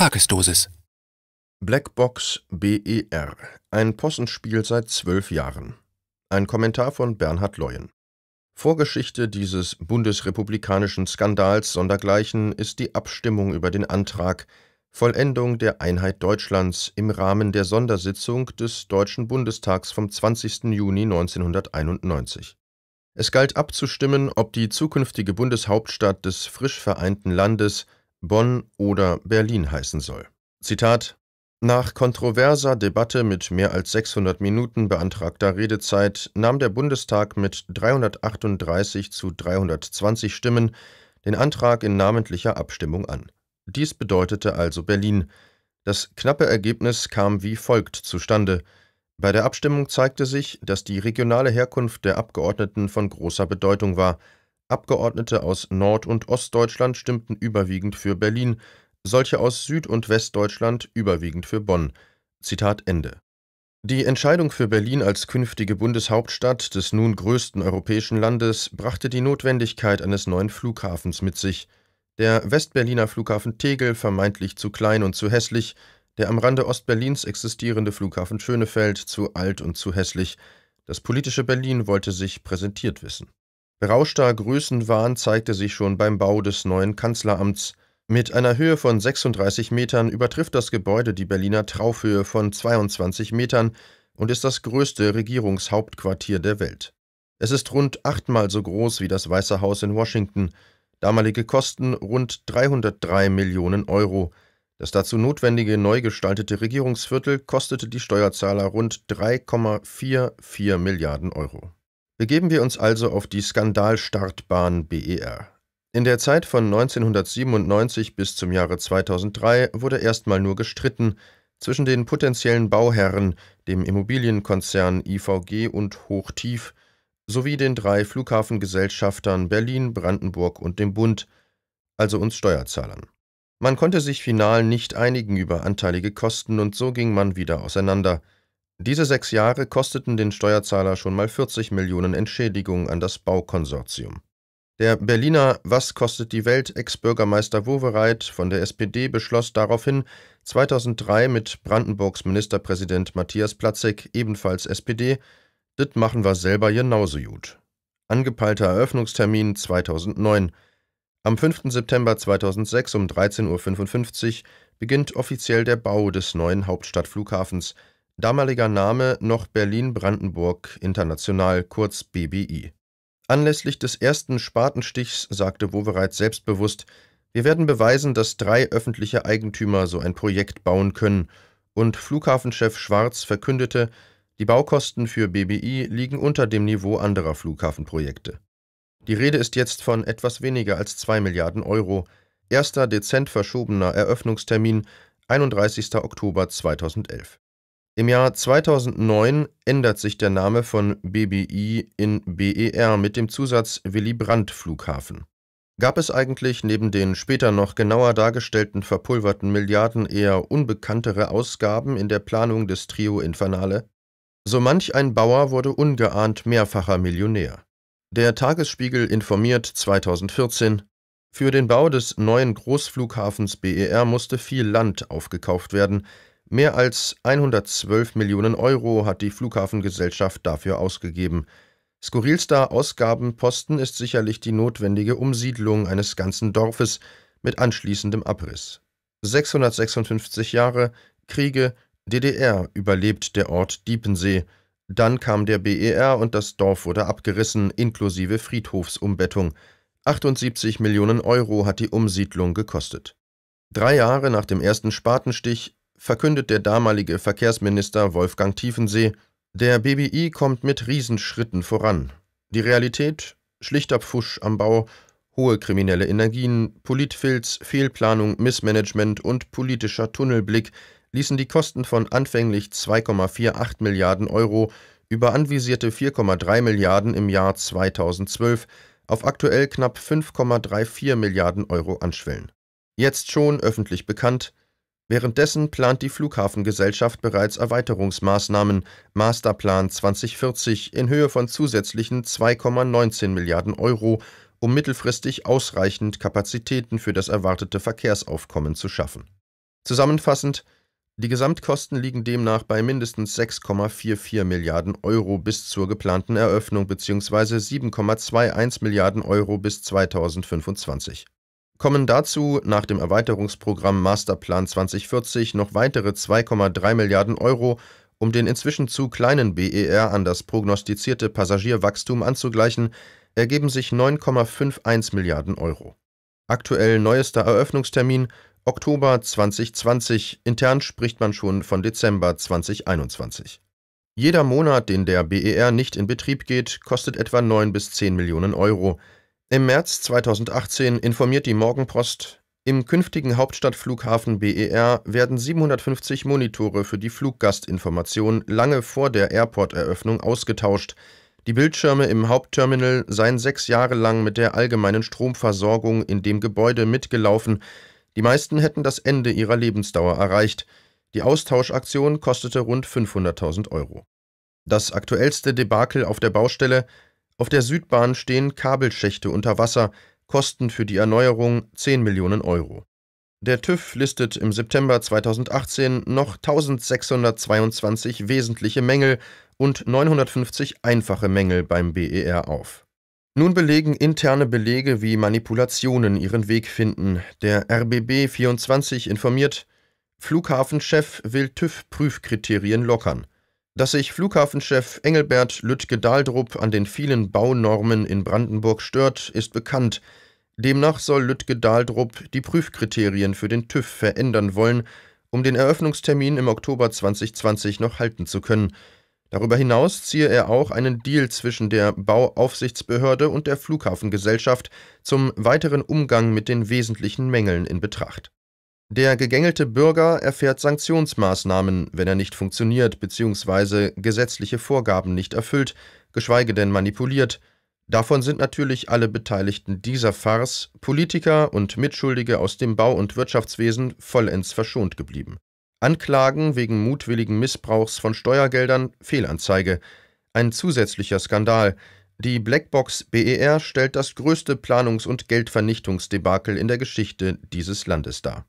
Tagesdosis. Blackbox BER. Ein Possenspiel seit zwölf Jahren. Ein Kommentar von Bernhard Leuen. Vorgeschichte dieses bundesrepublikanischen Skandals sondergleichen ist die Abstimmung über den Antrag Vollendung der Einheit Deutschlands im Rahmen der Sondersitzung des Deutschen Bundestags vom 20. Juni 1991. Es galt abzustimmen, ob die zukünftige Bundeshauptstadt des frisch vereinten Landes Bonn oder Berlin heißen soll. Zitat nach kontroverser Debatte mit mehr als 600 Minuten beantragter Redezeit nahm der Bundestag mit 338 zu 320 Stimmen den Antrag in namentlicher Abstimmung an. Dies bedeutete also Berlin. Das knappe Ergebnis kam wie folgt zustande. Bei der Abstimmung zeigte sich, dass die regionale Herkunft der Abgeordneten von großer Bedeutung war – Abgeordnete aus Nord- und Ostdeutschland stimmten überwiegend für Berlin, solche aus Süd- und Westdeutschland überwiegend für Bonn. Zitat Ende. Die Entscheidung für Berlin als künftige Bundeshauptstadt des nun größten europäischen Landes brachte die Notwendigkeit eines neuen Flughafens mit sich. Der Westberliner Flughafen Tegel, vermeintlich zu klein und zu hässlich, der am Rande Ostberlins existierende Flughafen Schönefeld, zu alt und zu hässlich. Das politische Berlin wollte sich präsentiert wissen. Berauschter Größenwahn zeigte sich schon beim Bau des neuen Kanzleramts. Mit einer Höhe von 36 Metern übertrifft das Gebäude die Berliner Traufhöhe von 22 Metern und ist das größte Regierungshauptquartier der Welt. Es ist rund achtmal so groß wie das Weiße Haus in Washington, damalige Kosten rund 303 Millionen Euro. Das dazu notwendige neu gestaltete Regierungsviertel kostete die Steuerzahler rund 3,44 Milliarden Euro. Begeben wir uns also auf die Skandalstartbahn BER. In der Zeit von 1997 bis zum Jahre 2003 wurde erstmal nur gestritten zwischen den potenziellen Bauherren, dem Immobilienkonzern IVG und Hochtief, sowie den drei Flughafengesellschaftern Berlin, Brandenburg und dem Bund, also uns Steuerzahlern. Man konnte sich final nicht einigen über anteilige Kosten und so ging man wieder auseinander – diese sechs Jahre kosteten den Steuerzahler schon mal 40 Millionen Entschädigung an das Baukonsortium. Der Berliner Was kostet die Welt Ex-Bürgermeister Wowereit von der SPD beschloss daraufhin 2003 mit Brandenburgs Ministerpräsident Matthias Platzek, ebenfalls SPD, das machen wir selber genauso gut. Angepeilter Eröffnungstermin 2009. Am 5. September 2006 um 13.55 Uhr beginnt offiziell der Bau des neuen Hauptstadtflughafens – damaliger Name noch Berlin-Brandenburg International, kurz BBI. Anlässlich des ersten Spatenstichs sagte Wowereit selbstbewusst: Wir werden beweisen, dass drei öffentliche Eigentümer so ein Projekt bauen können. Und Flughafenchef Schwarz verkündete, die Baukosten für BBI liegen unter dem Niveau anderer Flughafenprojekte. Die Rede ist jetzt von etwas weniger als 2 Milliarden Euro. Erster dezent verschobener Eröffnungstermin 31. Oktober 2011. Im Jahr 2009 ändert sich der Name von BBI in BER mit dem Zusatz Willy-Brandt-Flughafen. Gab es eigentlich neben den später noch genauer dargestellten verpulverten Milliarden eher unbekanntere Ausgaben in der Planung des Trio Infernale? So manch ein Bauer wurde ungeahnt mehrfacher Millionär. Der Tagesspiegel informiert 2014, für den Bau des neuen Großflughafens BER musste viel Land aufgekauft werden, Mehr als 112 Millionen Euro hat die Flughafengesellschaft dafür ausgegeben. Skurrilster Ausgabenposten ist sicherlich die notwendige Umsiedlung eines ganzen Dorfes mit anschließendem Abriss. 656 Jahre, Kriege, DDR überlebt der Ort Diepensee. Dann kam der BER und das Dorf wurde abgerissen, inklusive Friedhofsumbettung. 78 Millionen Euro hat die Umsiedlung gekostet. Drei Jahre nach dem ersten Spatenstich verkündet der damalige Verkehrsminister Wolfgang Tiefensee, der BBI kommt mit Riesenschritten voran. Die Realität? Schlichter Pfusch am Bau, hohe kriminelle Energien, Politfilz, Fehlplanung, Missmanagement und politischer Tunnelblick ließen die Kosten von anfänglich 2,48 Milliarden Euro über anvisierte 4,3 Milliarden im Jahr 2012 auf aktuell knapp 5,34 Milliarden Euro anschwellen. Jetzt schon öffentlich bekannt, Währenddessen plant die Flughafengesellschaft bereits Erweiterungsmaßnahmen, Masterplan 2040 in Höhe von zusätzlichen 2,19 Milliarden Euro, um mittelfristig ausreichend Kapazitäten für das erwartete Verkehrsaufkommen zu schaffen. Zusammenfassend, die Gesamtkosten liegen demnach bei mindestens 6,44 Milliarden Euro bis zur geplanten Eröffnung bzw. 7,21 Milliarden Euro bis 2025 kommen dazu nach dem Erweiterungsprogramm Masterplan 2040 noch weitere 2,3 Milliarden Euro, um den inzwischen zu kleinen BER an das prognostizierte Passagierwachstum anzugleichen, ergeben sich 9,51 Milliarden Euro. Aktuell neuester Eröffnungstermin Oktober 2020, intern spricht man schon von Dezember 2021. Jeder Monat, den der BER nicht in Betrieb geht, kostet etwa 9 bis 10 Millionen Euro. Im März 2018 informiert die Morgenpost, im künftigen Hauptstadtflughafen BER werden 750 Monitore für die Fluggastinformation lange vor der Airport-Eröffnung ausgetauscht. Die Bildschirme im Hauptterminal seien sechs Jahre lang mit der allgemeinen Stromversorgung in dem Gebäude mitgelaufen. Die meisten hätten das Ende ihrer Lebensdauer erreicht. Die Austauschaktion kostete rund 500.000 Euro. Das aktuellste Debakel auf der Baustelle auf der Südbahn stehen Kabelschächte unter Wasser, Kosten für die Erneuerung 10 Millionen Euro. Der TÜV listet im September 2018 noch 1622 wesentliche Mängel und 950 einfache Mängel beim BER auf. Nun belegen interne Belege wie Manipulationen ihren Weg finden. Der RBB 24 informiert, Flughafenchef will TÜV-Prüfkriterien lockern dass sich Flughafenchef Engelbert Lüttke-Dahldrup an den vielen Baunormen in Brandenburg stört, ist bekannt. Demnach soll Lüttke-Dahldrup die Prüfkriterien für den TÜV verändern wollen, um den Eröffnungstermin im Oktober 2020 noch halten zu können. Darüber hinaus ziehe er auch einen Deal zwischen der Bauaufsichtsbehörde und der Flughafengesellschaft zum weiteren Umgang mit den wesentlichen Mängeln in Betracht der gegängelte Bürger erfährt Sanktionsmaßnahmen, wenn er nicht funktioniert bzw. gesetzliche Vorgaben nicht erfüllt, geschweige denn manipuliert. Davon sind natürlich alle Beteiligten dieser Farce, Politiker und Mitschuldige aus dem Bau- und Wirtschaftswesen, vollends verschont geblieben. Anklagen wegen mutwilligen Missbrauchs von Steuergeldern, Fehlanzeige. Ein zusätzlicher Skandal, die Blackbox BER stellt das größte Planungs- und Geldvernichtungsdebakel in der Geschichte dieses Landes dar.